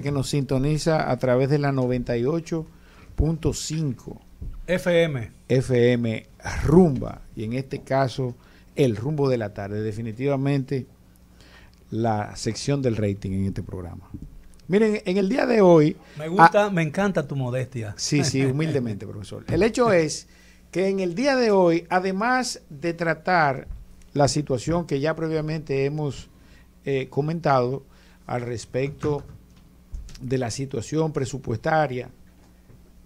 que nos sintoniza a través de la 98.5 FM. FM Rumba, y en este caso el rumbo de la tarde, definitivamente la sección del rating en este programa. Miren, en el día de hoy... Me gusta, ah, me encanta tu modestia. Sí, sí, humildemente, profesor. El hecho es que en el día de hoy, además de tratar la situación que ya previamente hemos eh, comentado al respecto de la situación presupuestaria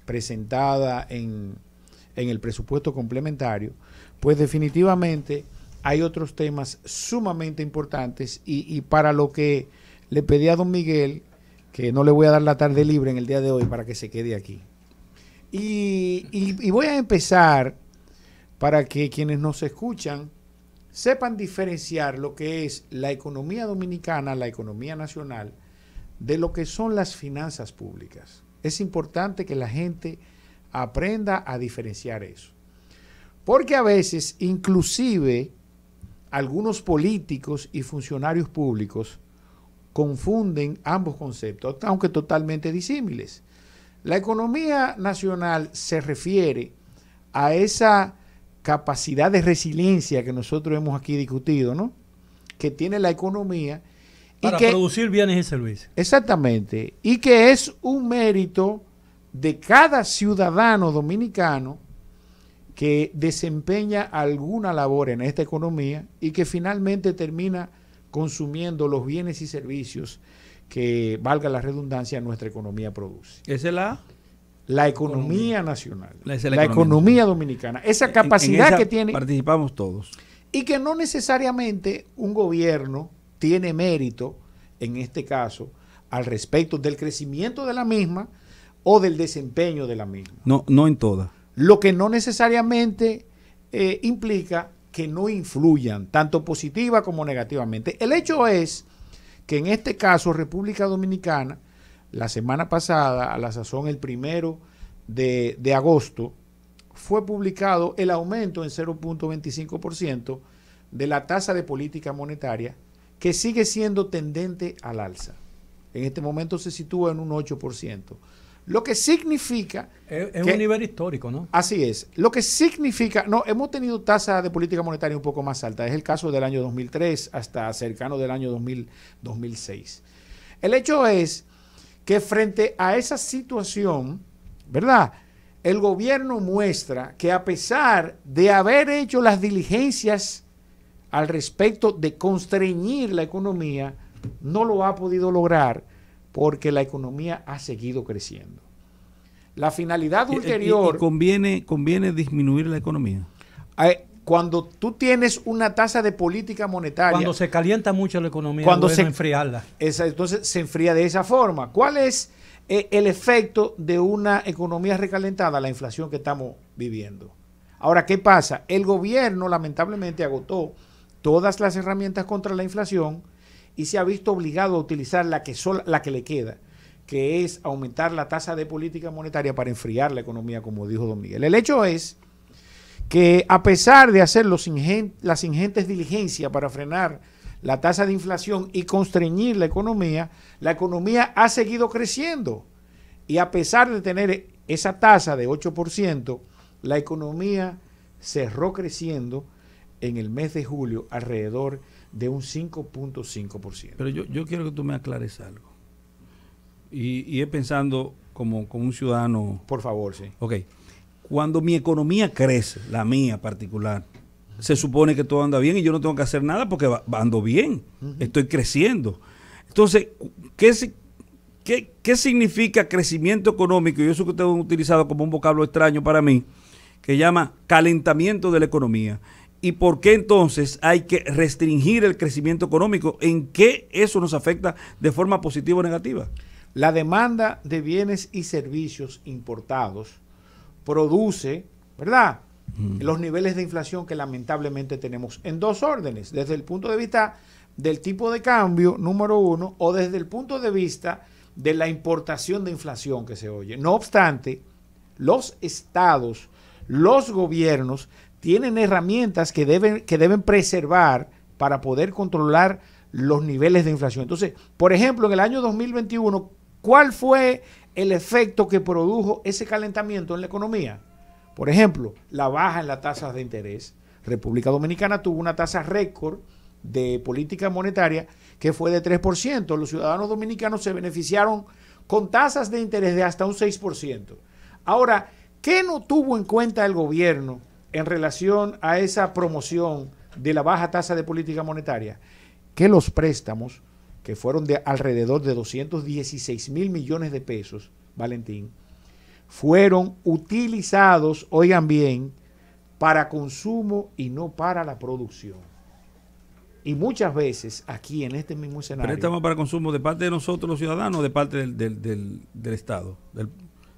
presentada en, el presupuesto complementario, pues definitivamente hay otros temas sumamente importantes y, para lo que le pedí a don Miguel, que no le voy a dar la tarde libre en el día de hoy para que se quede aquí. Y, y voy a empezar para que quienes nos escuchan sepan diferenciar lo que es la economía dominicana, la economía nacional, de lo que son las finanzas públicas. Es importante que la gente aprenda a diferenciar eso. Porque a veces, inclusive, algunos políticos y funcionarios públicos confunden ambos conceptos, aunque totalmente disímiles. La economía nacional se refiere a esa capacidad de resiliencia que nosotros hemos aquí discutido, ¿no? Que tiene la economía para producir bienes y servicios. Exactamente. Y que es un mérito de cada ciudadano dominicano que desempeña alguna labor en esta economía y que finalmente termina consumiendo los bienes y servicios que, valga la redundancia, nuestra economía produce. Esa es la... La economía, nacional, la, economía. dominicana, esa capacidad que tiene... Participamos todos. Y que no necesariamente un gobierno tiene mérito, en este caso, al respecto del crecimiento de la misma o del desempeño de la misma. No, no en todas. Lo que no necesariamente eh, implica que no influyan, tanto positiva como negativamente. El hecho es que en este caso República Dominicana, la semana pasada, a la sazón el primero de, de agosto, fue publicado el aumento en 0.25% de la tasa de política monetaria que sigue siendo tendente al alza. En este momento se sitúa en un 8%. Lo que significa... Es, un nivel histórico, ¿no? Así es. Lo que significa... No, hemos tenido tasas de política monetaria un poco más altas. Es el caso del año 2003 hasta cercano del año 2006. El hecho es que frente a esa situación, ¿verdad? El gobierno muestra que a pesar de haber hecho las diligencias al respecto de constreñir la economía, no lo ha podido lograr porque la economía ha seguido creciendo. La finalidad ulterior... Y, conviene, ¿Conviene disminuir la economía? Eh, cuando tú tienes una tasa de política monetaria... Cuando se calienta mucho la economía, cuando se enfriarla. Esa, entonces se enfría de esa forma. ¿Cuál es eh, el efecto de una economía recalentada? La inflación que estamos viviendo. Ahora, ¿qué pasa? El gobierno lamentablemente agotó todas las herramientas contra la inflación y se ha visto obligado a utilizar la que, la que le queda, que es aumentar la tasa de política monetaria para enfriar la economía, como dijo don Miguel. El hecho es que a pesar de hacer las ingentes diligencias para frenar la tasa de inflación y constreñir la economía, la economía ha seguido creciendo. Y a pesar de tener esa tasa de 8%, la economía cerró creciendo en el mes de julio alrededor de un 5.5%. Pero yo, quiero que tú me aclares algo. Y, es pensando como, como, un ciudadano... Por favor, sí. Ok. Cuando mi economía crece, la mía particular, se supone que todo anda bien y yo no tengo que hacer nada porque ando bien, estoy creciendo. Entonces, ¿qué, qué, qué significa crecimiento económico? Y eso que ustedes han utilizado como un vocablo extraño para mí, que llama calentamiento de la economía. ¿Y por qué entonces hay que restringir el crecimiento económico? ¿En qué eso nos afecta de forma positiva o negativa? La demanda de bienes y servicios importados produce, ¿verdad? Los niveles de inflación que lamentablemente tenemos en dos órdenes, desde el punto de vista del tipo de cambio, número uno, o desde el punto de vista de la importación de inflación que se oye. No obstante, los estados, los gobiernos tienen herramientas que deben, que deben preservar para poder controlar los niveles de inflación. Entonces, por ejemplo, en el año 2021, ¿cuál fue el efecto que produjo ese calentamiento en la economía? Por ejemplo, la baja en las tasas de interés. República Dominicana tuvo una tasa récord de política monetaria que fue de 3%. Los ciudadanos dominicanos se beneficiaron con tasas de interés de hasta un 6%. Ahora, ¿qué no tuvo en cuenta el gobierno en relación a esa promoción de la baja tasa de política monetaria, que los préstamos, que fueron de alrededor de 216 mil millones de pesos, Valentín, fueron utilizados, oigan bien, para consumo y no para la producción. Y muchas veces aquí en este mismo escenario. Préstamos para consumo de parte de nosotros los ciudadanos, de parte del, Estado,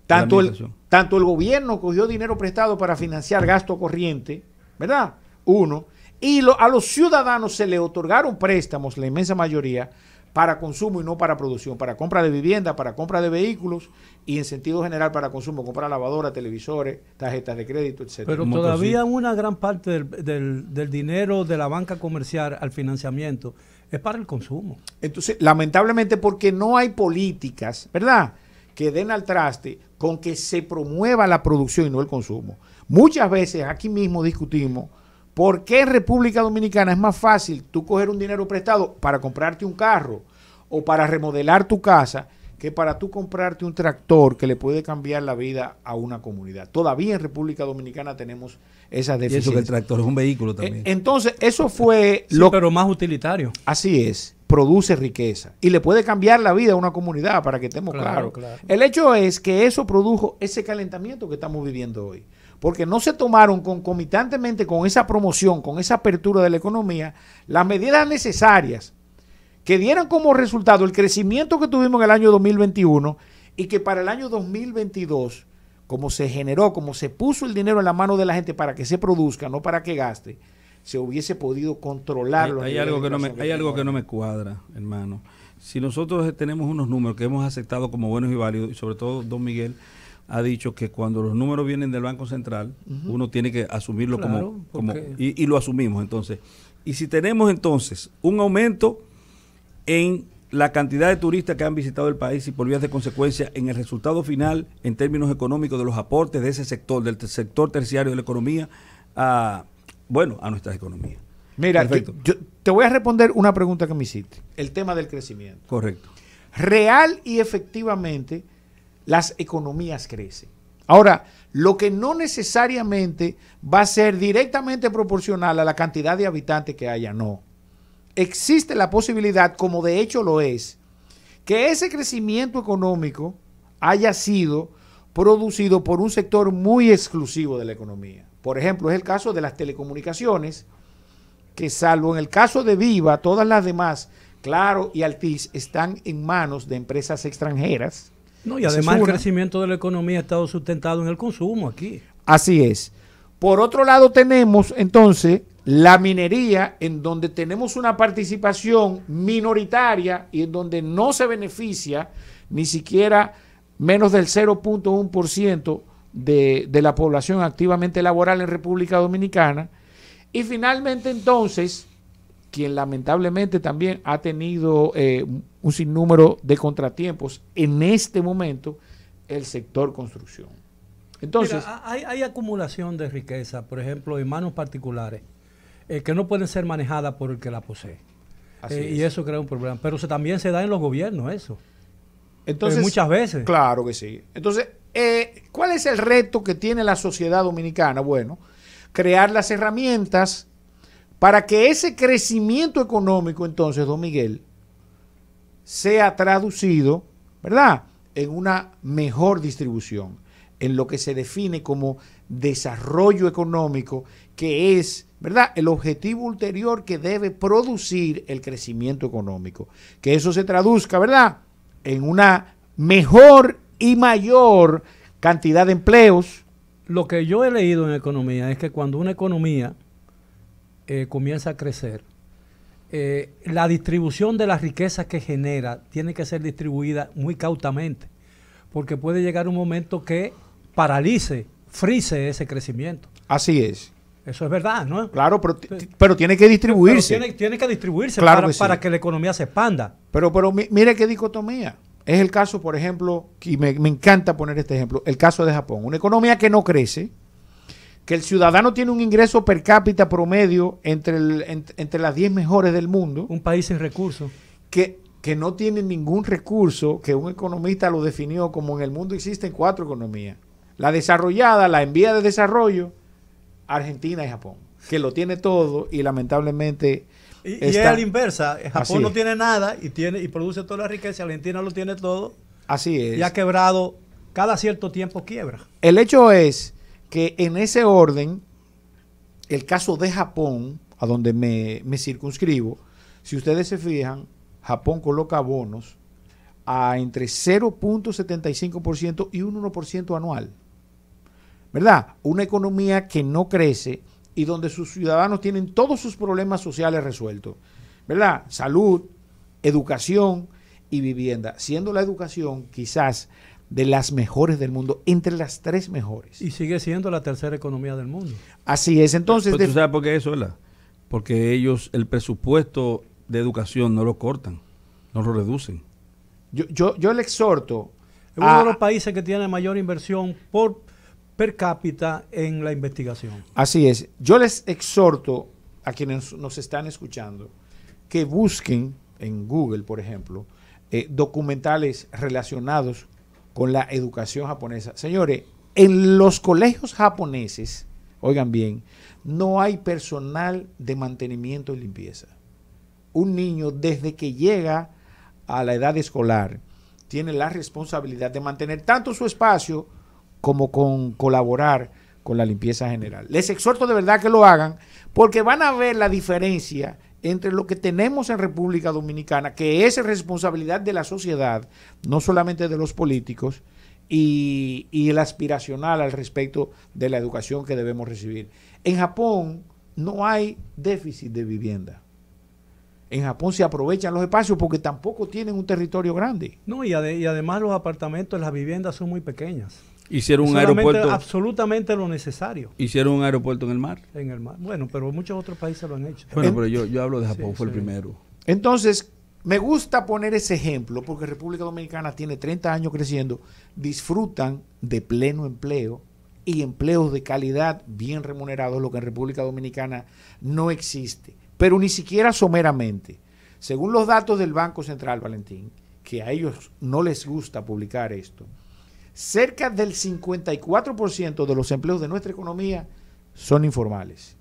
tanto el, tanto el gobierno cogió dinero prestado para financiar gasto corriente, ¿verdad? Uno. Y a los ciudadanos se le otorgaron préstamos, la inmensa mayoría, para consumo y no para producción, para compra de vivienda, para compra de vehículos y en sentido general para consumo, comprar lavadoras, televisores, tarjetas de crédito, etc. Pero todavía una gran parte del, del dinero de la banca comercial al financiamiento es para el consumo. Entonces, lamentablemente porque no hay políticas, ¿verdad? que den al traste con que se promueva la producción y no el consumo. Muchas veces aquí mismo discutimos por qué en República Dominicana es más fácil tú coger un dinero prestado para comprarte un carro o para remodelar tu casa que para tú comprarte un tractor que le puede cambiar la vida a una comunidad. Todavía en República Dominicana tenemos esa deficiencia. Y eso que el tractor es un vehículo e también. Entonces, eso fue lo... Pero más utilitario. Así es produce riqueza y le puede cambiar la vida a una comunidad, para que estemos claros. El hecho es que eso produjo ese calentamiento que estamos viviendo hoy, porque no se tomaron concomitantemente con esa promoción, con esa apertura de la economía, las medidas necesarias que dieran como resultado el crecimiento que tuvimos en el año 2021 y que para el año 2022, como se generó, como se puso el dinero en la mano de la gente para que se produzca, no para que gaste, se hubiese podido controlarlo. Hay, algo, que no me, hay algo que no me cuadra, hermano. Si nosotros tenemos unos números que hemos aceptado como buenos y válidos, y sobre todo don Miguel ha dicho que cuando los números vienen del Banco Central, uno tiene que asumirlo como... como y, y lo asumimos entonces. Y si tenemos entonces un aumento en la cantidad de turistas que han visitado el país y por vías de consecuencia en el resultado final en términos económicos de los aportes de ese sector, del sector terciario de la economía a, ah, bueno a nuestras economías. Mira, Yo, te voy a responder una pregunta que me hiciste, el tema del crecimiento. Correcto. Real y efectivamente las economías crecen. Ahora, lo que no necesariamente va a ser directamente proporcional a la cantidad de habitantes que haya, no. Existe la posibilidad, como de hecho lo es, que ese crecimiento económico haya sido producido por un sector muy exclusivo de la economía. Por ejemplo, es el caso de las telecomunicaciones, que salvo en el caso de Viva, todas las demás, Claro y Altiz, están en manos de empresas extranjeras. No, y además el crecimiento de la economía ha estado sustentado en el consumo aquí. Así es. Por otro lado tenemos entonces la minería en donde tenemos una participación minoritaria y en donde no se beneficia ni siquiera menos del 0.1% de, la población activamente laboral en República Dominicana. Y finalmente entonces, quien lamentablemente también ha tenido eh, un sinnúmero de contratiempos en este momento, el sector construcción. Entonces, hay, acumulación de riqueza, por ejemplo, en manos particulares, eh, que no pueden ser manejadas por el que la posee. Eh, y eso crea un problema. Pero también se da en los gobiernos eso. Entonces, muchas veces. Claro que sí. Entonces, eh, ¿cuál es el reto que tiene la sociedad dominicana? Bueno, crear las herramientas para que ese crecimiento económico, entonces, don Miguel, sea traducido, ¿verdad?, en una mejor distribución, en lo que se define como desarrollo económico, que es, ¿verdad?, el objetivo ulterior que debe producir el crecimiento económico. Que eso se traduzca, ¿verdad?, en una mejor y mayor cantidad de empleos. Lo que yo he leído en economía es que cuando una economía eh, comienza a crecer, eh, la distribución de las riquezas que genera tiene que ser distribuida muy cautamente, porque puede llegar un momento que paralice, frise ese crecimiento. Así es. Eso es verdad, ¿no? Claro, pero, tiene que distribuirse. Tiene, que distribuirse claro para, que para, que la economía se expanda. Pero, pero mire qué dicotomía. Es el caso, por ejemplo, y me, encanta poner este ejemplo, el caso de Japón. Una economía que no crece, que el ciudadano tiene un ingreso per cápita promedio entre, las 10 mejores del mundo. Un país sin recursos. Que, que no tiene ningún recurso, que un economista lo definió como en el mundo existen cuatro economías. La desarrollada, la en vía de desarrollo, Argentina y Japón, que lo tiene todo y lamentablemente y, es a la inversa. Eh, Japón no tiene nada y, tiene, y produce toda la riqueza, Argentina lo tiene todo. Así es. Y ha quebrado, cada cierto tiempo quiebra. El hecho es que en ese orden, el caso de Japón, a donde me, me circunscribo, si ustedes se fijan, Japón coloca bonos a entre 0.75% y un 1% anual. ¿Verdad? Una economía que no crece, y donde sus ciudadanos tienen todos sus problemas sociales resueltos, ¿verdad? Salud, educación y vivienda, siendo la educación quizás de las mejores del mundo, entre las tres mejores. Y sigue siendo la tercera economía del mundo. Así es, entonces... Pero, pues, ¿Tú sabes por qué eso, verdad? Porque ellos el presupuesto de educación no lo cortan, no lo reducen. Yo, yo, yo le exhorto... Es uno de los países que tiene mayor inversión por per cápita en la investigación. Así es. Yo les exhorto a quienes nos están escuchando que busquen en Google, por ejemplo, eh, documentales relacionados con la educación japonesa. Señores, en los colegios japoneses, oigan bien, no hay personal de mantenimiento y limpieza. Un niño desde que llega a la edad escolar tiene la responsabilidad de mantener tanto su espacio como con colaborar con la limpieza general. Les exhorto de verdad que lo hagan porque van a ver la diferencia entre lo que tenemos en República Dominicana, que es responsabilidad de la sociedad, no solamente de los políticos, y, el aspiracional al respecto de la educación que debemos recibir. En Japón no hay déficit de vivienda. En Japón se aprovechan los espacios porque tampoco tienen un territorio grande. No, y además los apartamentos, las viviendas son muy pequeñas. Hicieron un aeropuerto. Absolutamente lo necesario. Hicieron un aeropuerto en el mar. En el mar. Bueno, pero muchos otros países lo han hecho. Bueno, pero yo, hablo de Japón, fue el primero. Entonces, me gusta poner ese ejemplo porque República Dominicana tiene 30 años creciendo, disfrutan de pleno empleo y empleos de calidad bien remunerados, lo que en República Dominicana no existe, pero ni siquiera someramente. Según los datos del Banco Central, Valentín, que a ellos no les gusta publicar esto, cerca del 54% de los empleos de nuestra economía son informales.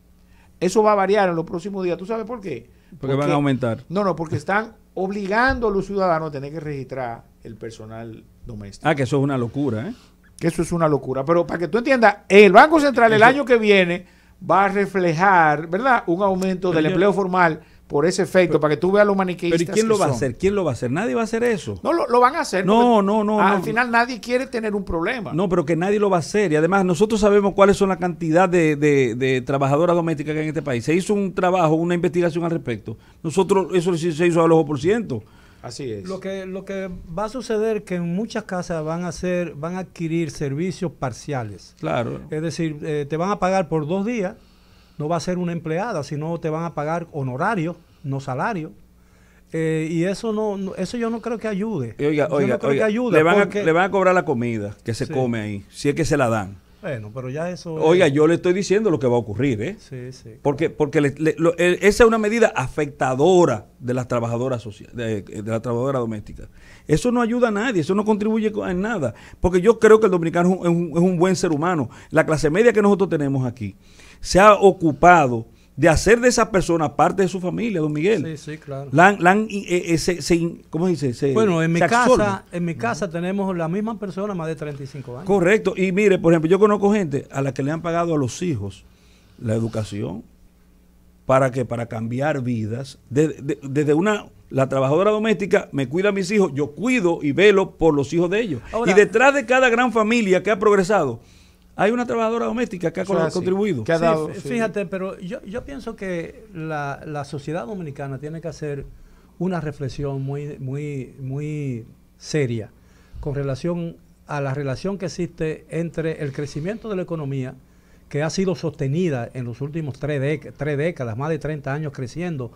Eso va a variar en los próximos días. ¿Tú sabes por qué? Porque, van a aumentar. No, no, porque están obligando a los ciudadanos a tener que registrar el personal doméstico. Ah, que eso es una locura, ¿eh? Que eso es una locura. Pero para que tú entiendas, el Banco Central el año que viene va a reflejar, ¿verdad? Un aumento del empleo formal por ese efecto, para que tú veas los maniqueístas. Pero quién lo va a hacer? ¿Quién lo va a hacer? Nadie va a hacer eso. No, lo, van a hacer. No, no, no. al final nadie quiere tener un problema. No, pero que nadie lo va a hacer. Y además nosotros sabemos cuáles son la cantidad de, de, trabajadoras domésticas que hay en este país. Se hizo un trabajo, una investigación al respecto. Nosotros, eso se hizo al ojo por ciento. Así es. Lo que, lo que va a suceder que en muchas casas van a hacer, van a adquirir servicios parciales. Claro. Es decir, eh, te van a pagar por dos días no va a ser una empleada, sino te van a pagar honorario, no salario. Eh, y eso no, eso yo no creo que ayude. que le, van a, cobrar la comida que se come ahí, si es que se la dan. Bueno, pero ya eso... Oiga, yo le estoy diciendo lo que va a ocurrir, ¿eh? Sí, sí. Porque, porque e, esa es una medida afectadora de las trabajadoras sociales, de, domésticas. Eso no ayuda a nadie, eso no contribuye en nada. Porque yo creo que el dominicano es un buen ser humano. La clase media que nosotros tenemos aquí se ha ocupado de hacer de esa persona parte de su familia, don Miguel. Sí, sí, claro. se, ¿Cómo dice? bueno, en mi casa, en mi casa tenemos la misma persona más de 35 años. Correcto. Y mire, por ejemplo, yo conozco gente a la que le han pagado a los hijos la educación para que para cambiar vidas desde una la trabajadora doméstica me cuida a mis hijos, yo cuido y velo por los hijos de ellos. y detrás de cada gran familia que ha progresado hay una trabajadora doméstica que ha contribuido. fíjate, pero yo, pienso que la, sociedad dominicana tiene que hacer una reflexión muy, muy, muy seria con relación a la relación que existe entre el crecimiento de la economía, que ha sido sostenida en los últimos tres, décadas, más de 30 años creciendo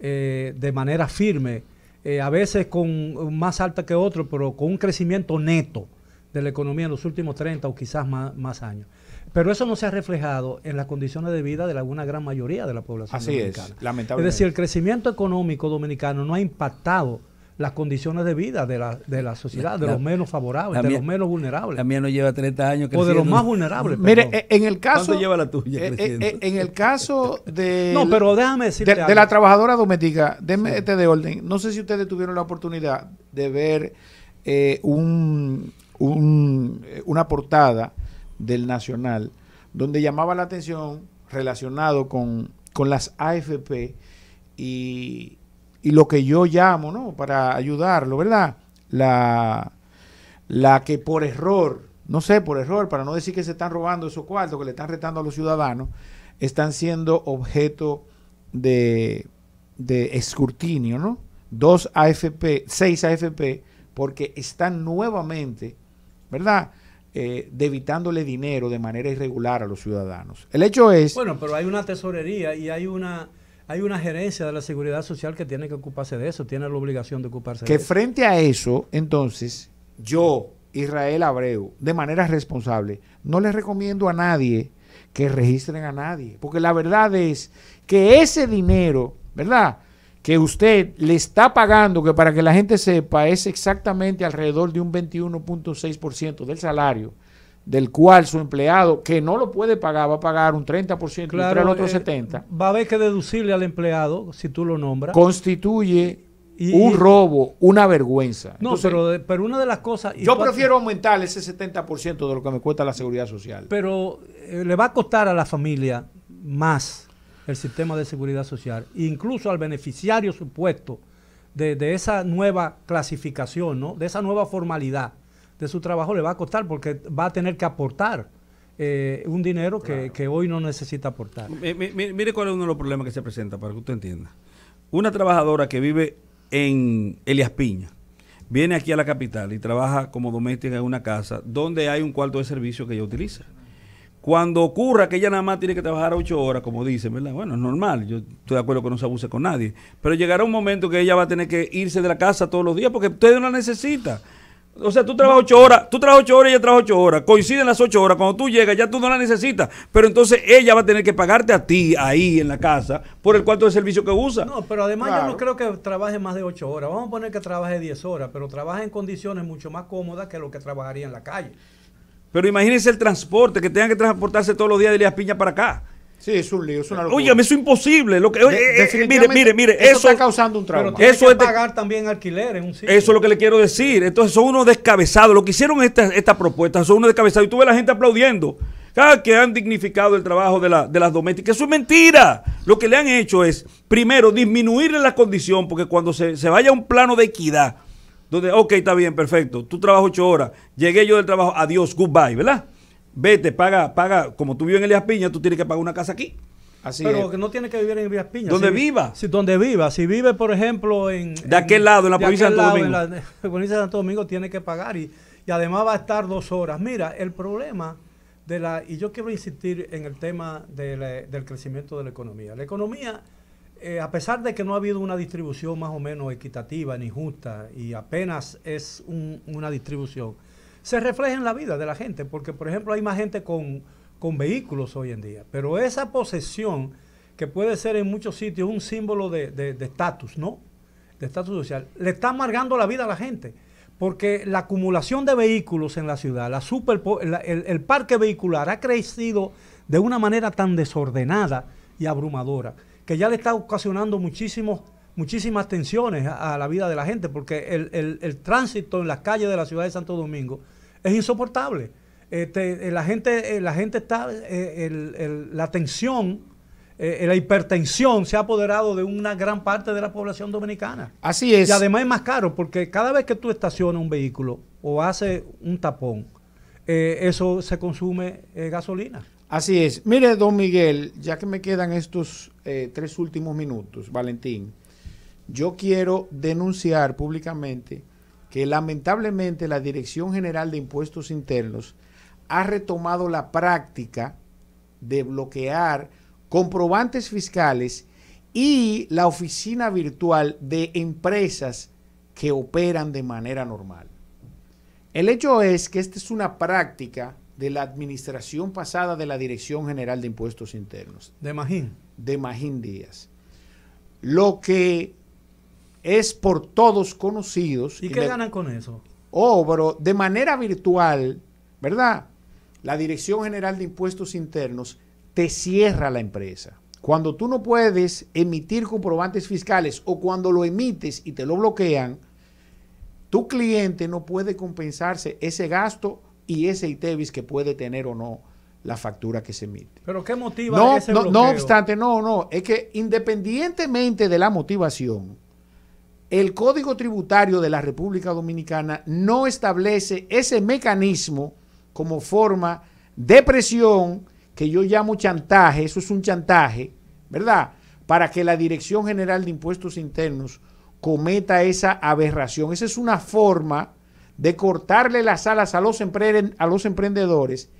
eh, de manera firme, eh, a veces con más alta que otro, pero con un crecimiento neto de la economía en los últimos 30 o quizás más, años. Pero eso no se ha reflejado en las condiciones de vida de una gran mayoría de la población Así Es, lamentablemente. Es decir, el crecimiento económico dominicano no ha impactado las condiciones de vida de la, sociedad, de los menos favorables, de los menos vulnerables. También no lleva 30 años creciendo. O de los más vulnerables. Mire, en el caso. lleva la tuya eh, eh, eh, En, el caso de. no, pero déjame decirte. De, la trabajadora doméstica, déme este de orden. No sé si ustedes tuvieron la oportunidad de ver un eh, una portada del Nacional donde llamaba la atención relacionado con, con las AFP y, y, lo que yo llamo, ¿no? Para ayudarlo, ¿verdad? La, la que por error, no sé, por error, para no decir que se están robando esos cuartos, que le están retando a los ciudadanos, están siendo objeto de, de escrutinio, ¿no? Dos AFP, seis AFP, porque están nuevamente ¿verdad? Eh, debitándole dinero de manera irregular a los ciudadanos. El hecho es... Bueno, pero hay una tesorería y hay una... Hay una gerencia de la seguridad social que tiene que ocuparse de eso, tiene la obligación de ocuparse de eso. Que frente a eso, entonces, yo, Israel Abreu, de manera responsable, no les recomiendo a nadie que registren a nadie, porque la verdad es que ese dinero, ¿verdad? que usted le está pagando, que para que la gente sepa, es exactamente alrededor de un 21.6% del salario, del cual su empleado, que no lo puede pagar, va a pagar un 30% claro, y el otro 70%. Eh, va a haber que deducirle al empleado, si tú lo nombras. Constituye un robo, una vergüenza. No, pero, pero una de las cosas... Yo prefiero aumentar ese 70% de lo que me cuesta la seguridad social. Pero eh, le va a costar a la familia más el sistema de seguridad social, incluso al beneficiario supuesto de, esa nueva clasificación, ¿no? de esa nueva formalidad de su trabajo, le va a costar porque va a tener que aportar. Eh, un dinero que, hoy no necesita aportar. mire cuál es uno de los problemas que se presenta, para que usted entienda. Una trabajadora que vive en Elias Piña, viene aquí a la capital y trabaja como doméstica en una casa donde hay un cuarto de servicio que ella utiliza. Cuando ocurra que ella nada más tiene que trabajar ocho horas, como dicen, ¿verdad? Bueno, es normal, yo estoy de acuerdo que no se abuse con nadie, pero llegará un momento que ella va a tener que irse de la casa todos los días porque usted no la necesita. O sea, tú trabajas ocho horas, tú trabajas ocho horas y ella trabaja ocho horas. Coinciden las ocho horas. Cuando tú llegas, ya tú no la necesitas. Pero entonces ella va a tener que pagarte a ti ahí en la casa por el cuarto de servicio que usa. No, pero además yo no creo que trabaje más de ocho horas. Vamos a poner que trabaje diez horas, pero trabaja en condiciones mucho más cómodas que lo que trabajaría en la calle. Pero imagínense el transporte, que tengan que transportarse todos los días de Elías Piña para acá. Sí, es un lío, es una locura. Oye, eso es imposible. Lo que, eh, eh, mire, mire, mire. Eso, está causando un trauma. eso es pagar también alquiler en un sitio. Eso es lo que le quiero decir. Entonces son unos descabezados. Lo que hicieron estas esta propuesta. son unos descabezados. Y tuve la gente aplaudiendo. Ah, que han dignificado el trabajo de, las domésticas. Eso es mentira. Lo que le han hecho es, primero, disminuirle la condición, porque cuando se, se vaya a un plano de equidad, donde, ok, está bien, perfecto, tú trabajas ocho horas, llegué yo del trabajo, adiós, goodbye, ¿verdad? Vete, paga, paga, como tú vives en Elías Piña, tú tienes que pagar una casa aquí. Así pero que no tiene que vivir en Elías Piña. Donde viva. Si, donde viva. Si vive, por ejemplo, en... De aquel lado, en la provincia de Santo Domingo. En la, provincia de Santo Domingo tiene que pagar y, además va a estar dos horas. Mira, el problema de la... Y yo quiero insistir en el tema del crecimiento de la economía. La economía eh, a pesar de que no ha habido una distribución más o menos equitativa ni justa y apenas es una distribución, se refleja en la vida de la gente, porque por ejemplo hay más gente con, vehículos hoy en día, pero esa posesión que puede ser en muchos sitios un símbolo de estatus, ¿no? De estatus social, le está amargando la vida a la gente. Porque la acumulación de vehículos en la ciudad, el parque vehicular ha crecido de una manera tan desordenada y abrumadora que ya le está ocasionando muchísimos, muchísimas tensiones a, la vida de la gente, porque el, tránsito en las calles de la ciudad de Santo Domingo es insoportable. Este, eh, la, gente, eh, la gente está, eh, la tensión la hipertensión se ha apoderado de una gran parte de la población dominicana. Así es. Y además es más caro, porque cada vez que tú estacionas un vehículo o haces un tapón, eso se consume gasolina. Así es. Mire, don Miguel, ya que me quedan estos eh, tres últimos minutos, Valentín, yo quiero denunciar públicamente que lamentablemente la Dirección General de Impuestos Internos ha retomado la práctica de bloquear comprobantes fiscales y la oficina virtual de empresas que operan de manera normal. El hecho es que esta es una práctica de la administración pasada de la Dirección General de Impuestos Internos. De Magín. De Magín Díaz. Lo que es por todos conocidos. ¿Y, qué ganan con eso? pero de manera virtual, ¿verdad? La Dirección General de Impuestos Internos te cierra la empresa. Cuando tú no puedes emitir comprobantes fiscales o cuando lo emites y te lo bloquean, tu cliente no puede compensarse ese gasto y ese ITEVIS que puede tener o no la factura que se emite. Pero ¿qué motiva no, ese no, no obstante, no, no, es que independientemente de la motivación, el Código Tributario de la República Dominicana no establece ese mecanismo como forma de presión que yo llamo chantaje, eso es un chantaje, ¿verdad? Para que la Dirección General de Impuestos Internos cometa esa aberración. Esa es una forma de cortarle las alas a los, a los emprendedores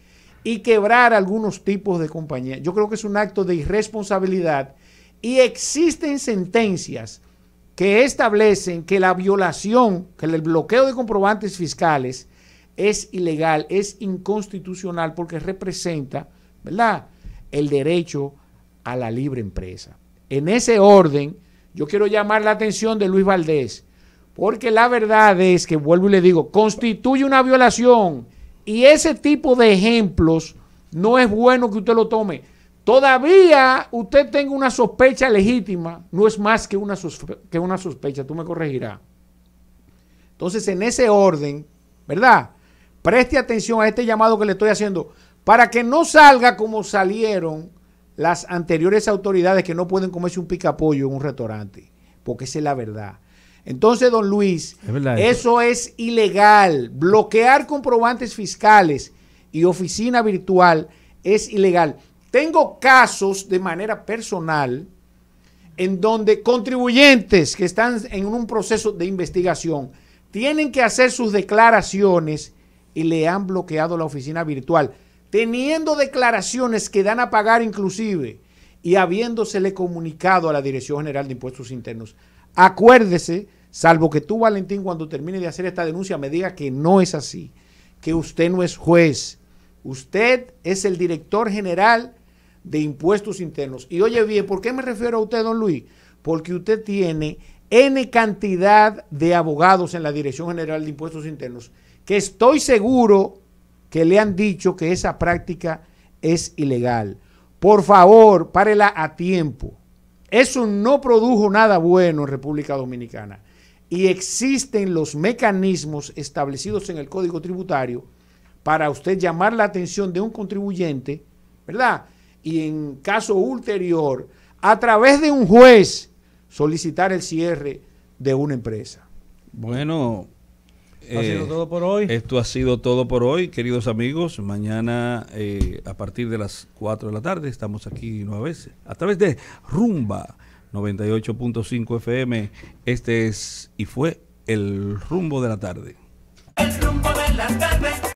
y quebrar algunos tipos de compañías. Yo creo que es un acto de irresponsabilidad y existen sentencias que establecen que la violación, que el bloqueo de comprobantes fiscales es ilegal, es inconstitucional porque representa, ¿verdad?, el derecho a la libre empresa. En ese orden, yo quiero llamar la atención de Luis Valdés porque la verdad es que, vuelvo y le digo, constituye una violación. Y ese tipo de ejemplos no es bueno que usted lo tome. Todavía usted tenga una sospecha legítima, no es más que una, que una sospecha, tú me corregirás. Entonces, en ese orden, ¿verdad? Preste atención a este llamado que le estoy haciendo para que no salga como salieron las anteriores autoridades que no pueden comerse un picapollo en un restaurante, porque esa es la verdad. Entonces, don Luis, eso es ilegal. Bloquear comprobantes fiscales y oficina virtual es ilegal. Tengo casos de manera personal en donde contribuyentes que están en un proceso de investigación tienen que hacer sus declaraciones y le han bloqueado la oficina virtual, teniendo declaraciones que dan a pagar inclusive y habiéndosele comunicado a la Dirección General de Impuestos Internos. Acuérdese Salvo que tú, Valentín, cuando termine de hacer esta denuncia, me diga que no es así, que usted no es juez. Usted es el director general de impuestos internos. Y oye bien, ¿por qué me refiero a usted, don Luis? Porque usted tiene N cantidad de abogados en la Dirección General de Impuestos Internos, que estoy seguro que le han dicho que esa práctica es ilegal. Por favor, párela a tiempo. Eso no produjo nada bueno en República Dominicana y existen los mecanismos establecidos en el Código Tributario para usted llamar la atención de un contribuyente, ¿verdad? Y en caso ulterior, a través de un juez, solicitar el cierre de una empresa. Bueno, esto ha sido eh, todo por hoy. Esto ha sido todo por hoy, queridos amigos. Mañana, eh, a partir de las 4 de la tarde, estamos aquí veces, a través de Rumba 98.5 FM. Este es y fue el rumbo de la tarde. El rumbo de la tarde.